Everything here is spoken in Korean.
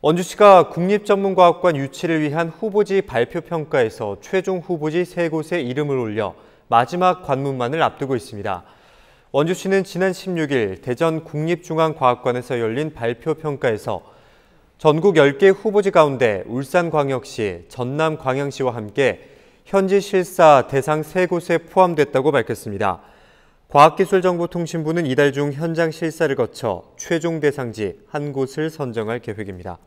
원주시가 국립전문과학관 유치를 위한 후보지 발표 평가에서 최종 후보지 세 곳의 이름을 올려 마지막 관문만을 앞두고 있습니다. 원주시는 지난 16일 대전 국립중앙과학관에서 열린 발표 평가에서 전국 10개 후보지 가운데 울산광역시, 전남광양시와 함께 현지 실사 대상 세 곳에 포함됐다고 밝혔습니다. 과학기술정보통신부는 이달 중 현장 실사를 거쳐 최종 대상지 한 곳을 선정할 계획입니다.